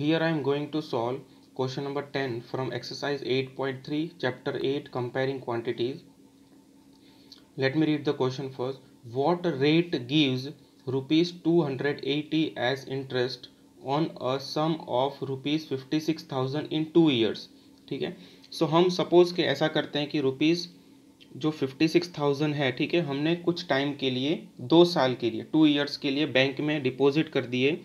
Here I am going to solve question number 10 from exercise 8.3 chapter 8 comparing quantities. Let me read the question first. What rate gives rupees 280 as interest on a sum of rupees 56,000 in 2 years? ठीक है सो so, हम suppose के ऐसा करते हैं कि rupees जो fifty six thousand है ठीक है हमने कुछ टाइम के लिए दो साल के लिए टू इयर्स के लिए बैंक में डिपॉजिट कर दिए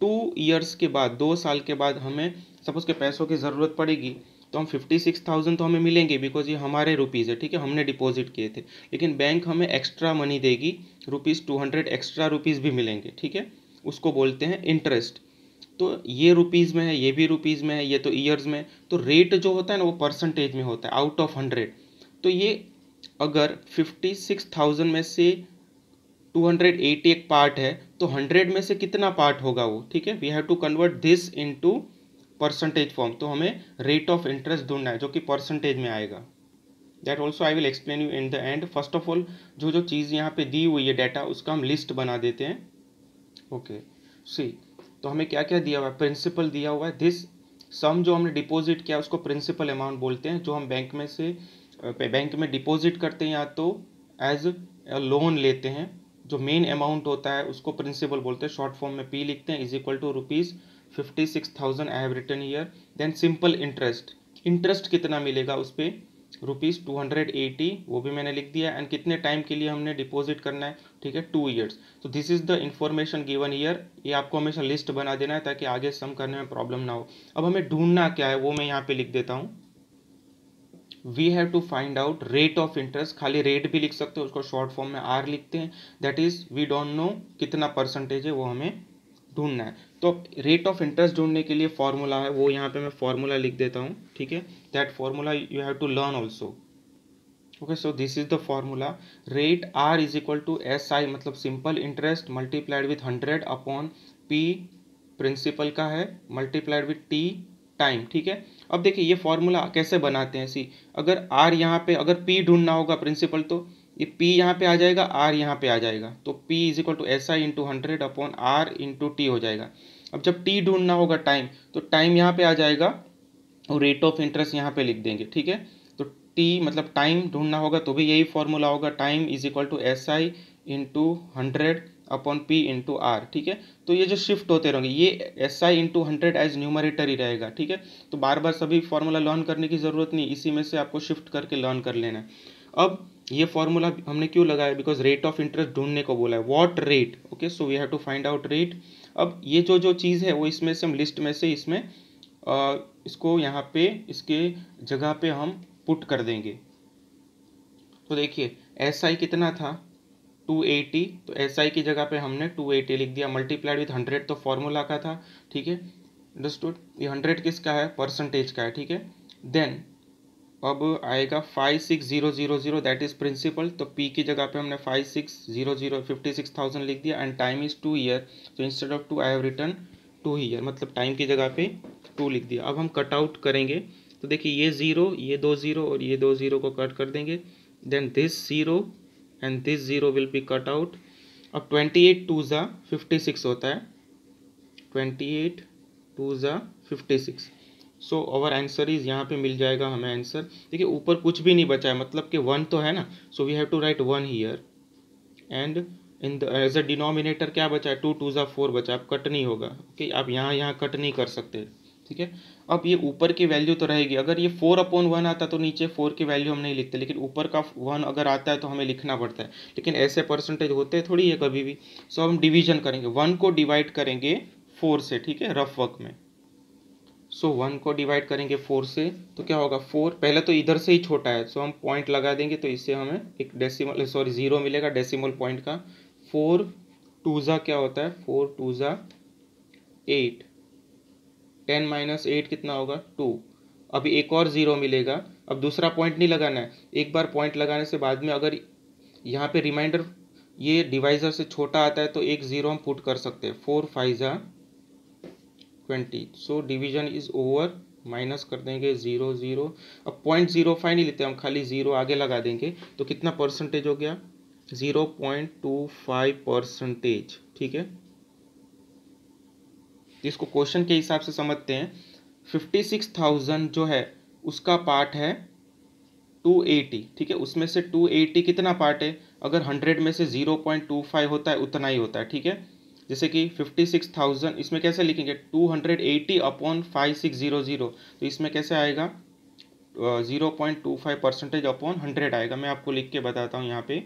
टू ईयर्स के बाद दो साल के बाद हमें सपोज के पैसों की ज़रूरत पड़ेगी तो हम फिफ्टी सिक्स थाउजेंड तो हमें मिलेंगे बिकॉज ये हमारे रुपीज़ है ठीक है हमने डिपॉजिट किए थे लेकिन बैंक हमें एक्स्ट्रा मनी देगी rupees two hundred extra rupees भी मिलेंगे ठीक है उसको बोलते हैं इंटरेस्ट तो ये रुपीज़ में है ये भी रुपीज़ में है ये तो ईयर्स में तो रेट जो होता है ना वो परसेंटेज में होता है आउट ऑफ हंड्रेड तो ये अगर फिफ्टी सिक्स थाउजेंड में से टू हंड्रेड एटी एक पार्ट है तो हंड्रेड में से कितना पार्ट होगा वो ठीक है we have to convert this into percentage form तो हमें रेट ऑफ इंटरेस्ट ढूंढना है जो कि परसेंटेज में आएगा that also I will explain you in the end first of all जो जो चीज़ यहाँ पे दी हुई है डाटा उसका हम लिस्ट बना देते हैं ओके okay. सी तो हमें क्या क्या दिया हुआ है प्रिंसिपल दिया हुआ है दिस सम जो हमने डिपॉजिट किया उसको प्रिंसिपल अमाउंट बोलते हैं जो हम बैंक में से बैंक में डिपॉजिट करते हैं या तो एज लोन लेते हैं जो मेन अमाउंट होता है उसको प्रिंसिपल बोलते हैं शॉर्ट फॉर्म में पी लिखते हैं is equal to rupees fifty six thousand I have written year then simple interest interest कितना मिलेगा उस पर रुपीज़ टू हंड्रेड एटी वो भी मैंने लिख दिया एंड कितने टाइम के लिए हमने डिपॉजिट करना है ठीक है टू ईयर्स तो this is the information given year ये आपको हमेशा लिस्ट बना देना है ताकि आगे सम करने में प्रॉब्लम ना हो अब हमें ढूंढना क्या है वो मैं यहाँ पे लिख देता हूँ we have to find out rate of interest खाली रेट भी लिख सकते हो उसको शॉर्ट फॉर्म में आर लिखते हैं that is we don't know कितना परसेंटेज है वो हमें ढूंढना है तो रेट ऑफ इंटरेस्ट ढूंढने के लिए फॉर्मूला है वो यहाँ पे मैं फॉर्मूला लिख देता हूँ ठीक है that formula you have to learn also okay so this is the formula rate R is equal to S I मतलब simple interest multiplied with hundred upon P principal का है मल्टीप्लाइड विथ टी टाइम ठीक है अब देखिए ये formula कैसे बनाते हैं सी अगर आर यहाँ पे अगर पी ढूंढना होगा प्रिंसिपल तो ये पी यहाँ पे आ जाएगा आर यहाँ पे आ जाएगा तो P is equal to S I into hundred upon R into T हो जाएगा अब जब टी ढूंढना होगा टाइम तो टाइम यहाँ पे आ जाएगा और रेट ऑफ इंटरेस्ट यहाँ पे लिख देंगे ठीक है तो टी मतलब टाइम ढूंढना होगा तो भी यही फॉर्मूला होगा time is equal to S I into hundred upon P into R ठीक है तो ये जो शिफ्ट होते रहेंगे ये S I into hundred as numerator ही रहेगा ठीक है तो बार बार सभी फॉर्मूला लर्न करने की ज़रूरत नहीं इसी में से आपको शिफ्ट करके लर्न कर लेना है अब ये फॉर्मूला हमने क्यों लगाया बिकॉज रेट ऑफ इंटरेस्ट ढूंढने को बोला है what rate okay so we have to find out rate अब ये जो जो चीज़ है वो इसमें से हम लिस्ट में से इसमें आ, इसको यहाँ पे इसके जगह पे हम पुट कर देंगे तो देखिए एस आई कितना था 280 तो एस SI की जगह पे हमने 280 लिख दिया मल्टीप्लाइड विथ 100 तो फॉर्मूला का था ठीक है अंडरस्टूड ये 100 किसका है परसेंटेज का है ठीक है देन अब आएगा five six zero zero zero that is principal तो पी की जगह पे हमने five six zero zero fifty six thousand लिख दिया and time is two year तो instead of two I have written two year मतलब टाइम की जगह पे टू लिख दिया अब हम कट आउट करेंगे तो देखिए ये ज़ीरो ये दो ज़ीरो और ये दो ज़ीरो को कट कर देंगे then this zero and this zero will be cut out अब ट्वेंटी एट टू ज़ा फिफ्टी सिक्स होता है ट्वेंटी एट टू ज़ा fifty six so our answer is यहाँ पे मिल जाएगा हमें आंसर देखिए ऊपर कुछ भी नहीं बचा है मतलब कि वन तो है ना so we have to write one here and in the as a denominator क्या बचा है टू टू ज़ा फोर बचा आप अब कट नहीं होगा ओके okay? आप यहाँ यहाँ कट नहीं कर सकते ठीक है अब ये ऊपर की वैल्यू तो रहेगी अगर ये फोर अपॉन वन आता तो नीचे फोर की वैल्यू हम नहीं लिखते लेकिन ऊपर का वन अगर आता है तो हमें लिखना पड़ता है लेकिन ऐसे परसेंटेज होते हैं थोड़ी है कभी भी सो हम डिवीजन करेंगे वन को डिवाइड करेंगे फोर से ठीक है रफ वर्क में सो so, वन को डिवाइड करेंगे फोर से तो क्या होगा फोर पहले तो इधर से ही छोटा है सो so, हम पॉइंट लगा देंगे तो इससे हमें एक डेसिमल सॉरी ज़ीरो मिलेगा डेसिमल पॉइंट का फोर टू ज़ा क्या होता है फोर टू ज़ा एट टेन माइनस एट कितना होगा टू अभी एक और ज़ीरो मिलेगा अब दूसरा पॉइंट नहीं लगाना है एक बार पॉइंट लगाने से बाद में अगर यहाँ पे रिमाइंडर ये डिवाइजर से छोटा आता है तो एक ज़ीरो हम पुट कर सकते हैं फोर फाइव ज़ा twenty so division is over minus कर देंगे ज़ीरो ज़ीरो अब पॉइंट ज़ीरो फाइव नहीं लेते हम खाली ज़ीरो आगे लगा देंगे तो कितना परसेंटेज हो गया zero point two five percentage ठीक है इसको क्वेश्चन के हिसाब से समझते हैं फिफ्टी सिक्स थाउजेंड जो है उसका पार्ट है टू एटी ठीक है उसमें से टू एटी कितना पार्ट है अगर हंड्रेड में से ज़ीरो पॉइंट टू फाइव होता है उतना ही होता है ठीक है जैसे कि फिफ्टी सिक्स थाउजेंड इसमें कैसे लिखेंगे two hundred eighty upon five six zero zero तो इसमें कैसे आएगा zero point two five percentage upon hundred आएगा मैं आपको लिख के बताता हूँ यहाँ पे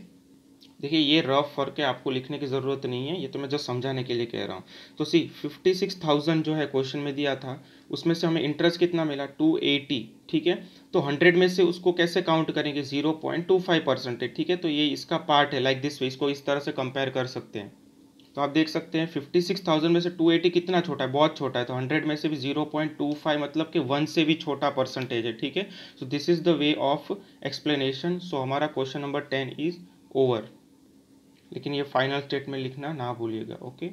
देखिए ये रफ फर्क है आपको लिखने की ज़रूरत नहीं है ये तो मैं जस्ट समझाने के लिए कह रहा हूँ तो सी फिफ्टी सिक्स थाउजेंड जो है क्वेश्चन में दिया था उसमें से हमें इंटरेस्ट कितना मिला टू एटी ठीक है तो हंड्रेड में से उसको कैसे काउंट करेंगे zero point two five percentage ठीक है तो ये इसका पार्ट है लाइक दिस वे इसको इस तरह से कंपेयर कर सकते हैं तो आप देख सकते हैं फिफ्टी सिक्स थाउजेंड में से टू एटी कितना छोटा है बहुत छोटा है तो हंड्रेड में से भी जीरो पॉइंट टू फाइव मतलब कि वन से भी छोटा परसेंटेज है ठीक है so this is the way of explanation so हमारा question number ten is over लेकिन ये फाइनल स्टेट में लिखना ना भूलिएगा ओके